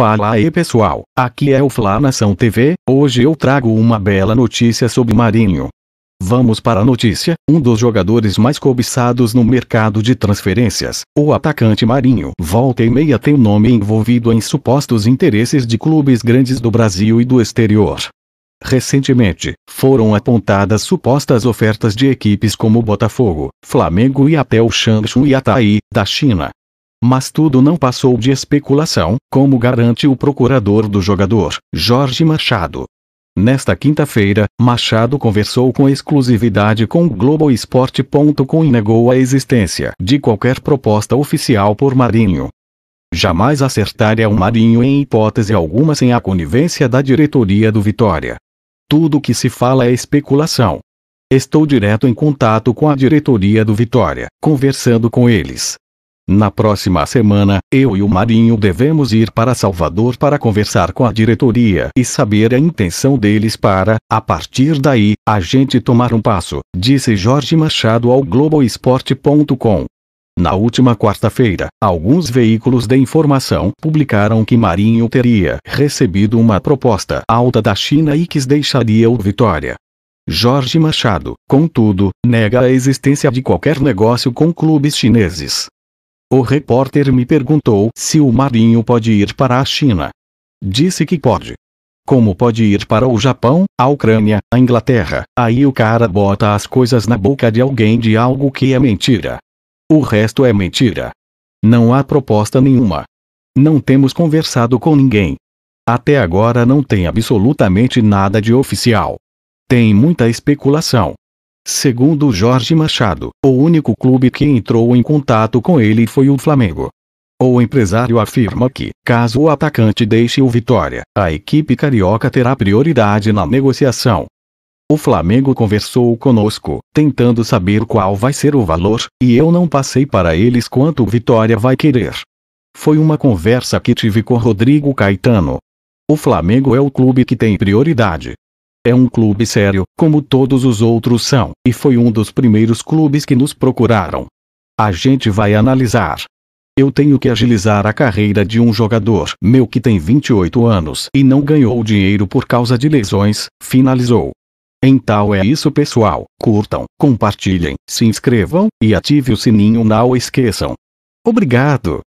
Fala aí pessoal, aqui é o Fla Nação TV, hoje eu trago uma bela notícia sobre Marinho. Vamos para a notícia, um dos jogadores mais cobiçados no mercado de transferências, o atacante Marinho. Volta e meia tem o um nome envolvido em supostos interesses de clubes grandes do Brasil e do exterior. Recentemente, foram apontadas supostas ofertas de equipes como Botafogo, Flamengo e até o Shangshu Yataí, da China, mas tudo não passou de especulação, como garante o procurador do jogador, Jorge Machado. Nesta quinta-feira, Machado conversou com exclusividade com Globoesporte.com e negou a existência de qualquer proposta oficial por Marinho. Jamais acertaria o Marinho em hipótese alguma sem a conivência da diretoria do Vitória. Tudo o que se fala é especulação. Estou direto em contato com a diretoria do Vitória, conversando com eles, na próxima semana, eu e o Marinho devemos ir para Salvador para conversar com a diretoria e saber a intenção deles para, a partir daí, a gente tomar um passo, disse Jorge Machado ao Globoesporte.com. Na última quarta-feira, alguns veículos de informação publicaram que Marinho teria recebido uma proposta alta da China e que deixaria o Vitória. Jorge Machado, contudo, nega a existência de qualquer negócio com clubes chineses. O repórter me perguntou se o Marinho pode ir para a China. Disse que pode. Como pode ir para o Japão, a Ucrânia, a Inglaterra? Aí o cara bota as coisas na boca de alguém de algo que é mentira. O resto é mentira. Não há proposta nenhuma. Não temos conversado com ninguém. Até agora não tem absolutamente nada de oficial. Tem muita especulação. Segundo Jorge Machado, o único clube que entrou em contato com ele foi o Flamengo. O empresário afirma que, caso o atacante deixe o Vitória, a equipe carioca terá prioridade na negociação. O Flamengo conversou conosco, tentando saber qual vai ser o valor, e eu não passei para eles quanto o Vitória vai querer. Foi uma conversa que tive com Rodrigo Caetano. O Flamengo é o clube que tem prioridade, é um clube sério, como todos os outros são, e foi um dos primeiros clubes que nos procuraram. A gente vai analisar. Eu tenho que agilizar a carreira de um jogador meu que tem 28 anos e não ganhou dinheiro por causa de lesões, finalizou. Então é isso pessoal, curtam, compartilhem, se inscrevam e ative o sininho não esqueçam. Obrigado!